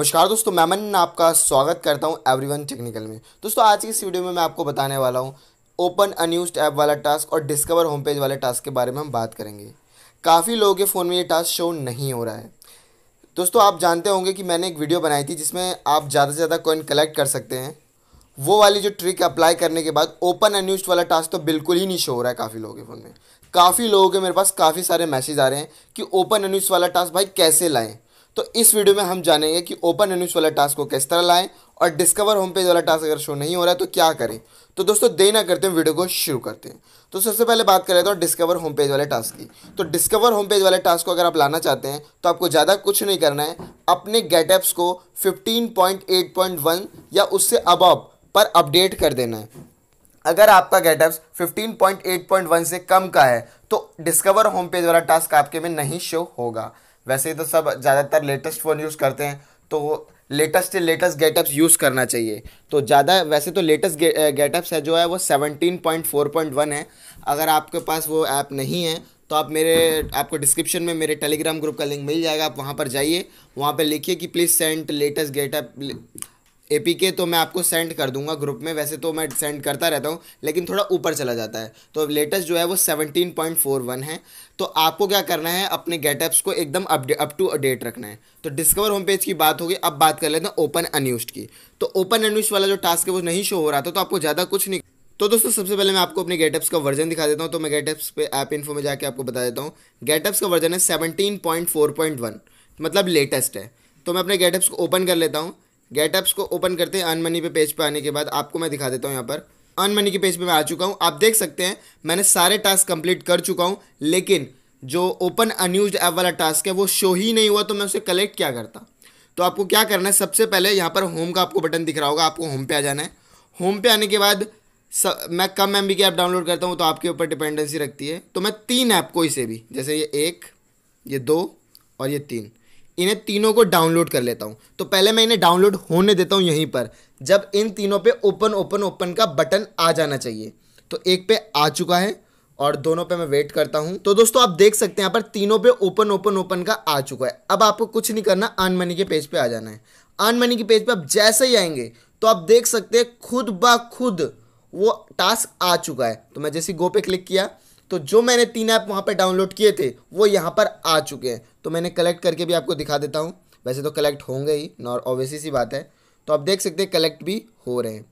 नमस्कार दोस्तों मैं मन आपका स्वागत करता हूं एवरीवन टेक्निकल में दोस्तों आज की इस वीडियो में मैं आपको बताने वाला हूं ओपन अनयूज ऐप वाला टास्क और डिस्कवर होम पेज वाले टास्क के बारे में हम बात करेंगे काफ़ी लोगों के फ़ोन में ये टास्क शो नहीं हो रहा है दोस्तों आप जानते होंगे कि मैंने एक वीडियो बनाई थी जिसमें आप ज़्यादा से ज़्यादा कॉइन कलेक्ट कर सकते हैं वो वाली जो ट्रिक अप्लाई करने के बाद ओपन अनयूज वाला टास्क तो बिल्कुल ही नहीं शो हो रहा है काफ़ी लोगों के फ़ोन में काफ़ी लोगों के मेरे पास काफ़ी सारे मैसेज आ रहे हैं कि ओपन अनयूज वाला टास्क भाई कैसे लाएँ तो इस वीडियो में हम जानेंगे कि ओपन एनुस वाला टास्क को किस तरह लाएं और डिस्कवर होम पेज वाला टास्क अगर शो नहीं हो रहा है तो क्या करें तो दोस्तों देर ना करते हैं वीडियो को शुरू करते हैं तो सबसे पहले बात कर रहे थे डिस्कवर होम पेज वाले टास्क की तो डिस्कवर होम पेज वाले टास्क को अगर आप लाना चाहते हैं तो आपको ज़्यादा कुछ नहीं करना है अपने गेटअप्स को फिफ्टीन या उससे अबव पर अपडेट कर देना है अगर आपका गेटअप्स 15.8.1 से कम का है तो डिस्कवर होम पेज वाला टास्क आपके में नहीं शो होगा वैसे तो सब ज़्यादातर लेटेस्ट फ़ोन यूज़ करते हैं तो लेटेस्ट से लेटेस्ट गेटअप्स यूज़ करना चाहिए तो ज़्यादा वैसे तो लेटेस्ट गेटअप्स है जो है वो seventeen point point four one है अगर आपके पास वो ऐप नहीं है तो आप मेरे आपको डिस्क्रिप्शन में मेरे टेलीग्राम ग्रुप का लिंक मिल जाएगा आप वहाँ पर जाइए वहाँ पर लिखिए कि please send latest getup A तो मैं आपको सेंड कर दूंगा ग्रुप में वैसे तो मैं सेंड करता रहता हूँ लेकिन थोड़ा ऊपर चला जाता है तो लेटेस्ट जो है वो 17.41 है तो आपको क्या करना है अपने गेटअप्स को एकदम अप टू डेट रखना है तो डिस्कवर होम पेज की बात होगी अब बात कर लेते हैं ओपन अनयूज की तो ओपन अनयूज वाला जो टास्क है वो नहीं शो हो रहा था तो आपको ज़्यादा कुछ नहीं तो दोस्तों सबसे पहले मैं आपको अपने गेटअप्स का वर्जन दिखा देता हूँ तो मैं गेटअप्स पे ऐप इन्फो में जाकर आपको बता देता हूँ गेटअप्स का वर्जन है सेवनटीन मतलब लेटेस्ट है तो मैं अपने गेटअप्स को ओपन कर लेता हूँ गेटअप्स को ओपन करते हैं अन मनी पे पेज पे आने के बाद आपको मैं दिखा देता हूँ यहाँ पर अन मनी के पेज पे मैं आ चुका हूँ आप देख सकते हैं मैंने सारे टास्क कंप्लीट कर चुका हूँ लेकिन जो ओपन अनयूज ऐप वाला टास्क है वो शो ही नहीं हुआ तो मैं उसे कलेक्ट क्या करता तो आपको क्या करना है सबसे पहले यहाँ पर होम का आपको बटन दिख रहा होगा आपको होम पे आ जाना है होम पे आने के बाद सब मैं कम एम की ऐप डाउनलोड करता हूँ तो आपके ऊपर डिपेंडेंसी रखती है तो मैं तीन ऐप कोई से भी जैसे ये एक ये दो और ये तीन इन्हें तीनों को डाउनलोड कर लेता हूँ तो पहले मैं इन्हें डाउनलोड होने देता हूँ यहीं पर जब इन तीनों पे ओपन ओपन ओपन का बटन आ जाना चाहिए तो एक पे आ चुका है और दोनों पे मैं वेट करता हूँ तो दोस्तों आप देख सकते हैं यहाँ पर तीनों पे ओपन ओपन ओपन का आ चुका है अब आपको कुछ नहीं करना अन मनी के पेज पे आ जाना है अन मनी के पेज पे आप जैसे ही आएंगे तो आप देख सकते हैं खुद ब खुद वो टास्क आ चुका है तो मैं जैसे गो पे क्लिक किया तो जो मैंने तीन ऐप वहाँ पर डाउनलोड किए थे वो यहाँ पर आ चुके हैं तो मैंने कलेक्ट करके भी आपको दिखा देता हूँ वैसे तो कलेक्ट होंगे ही नॉर ऑब्वियसली सी बात है तो आप देख सकते हैं कलेक्ट भी हो रहे हैं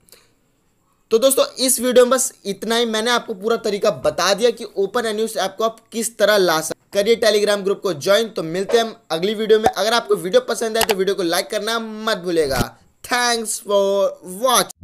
तो दोस्तों इस वीडियो में बस इतना ही मैंने आपको पूरा तरीका बता दिया कि ओपन एन्यूज ऐप को आप किस तरह ला सकते करिए टेलीग्राम ग्रुप को ज्वाइन तो मिलते हैं हम अगली वीडियो में अगर आपको वीडियो पसंद आए तो वीडियो को लाइक करना मत भूलेगा थैंक्स फॉर वॉच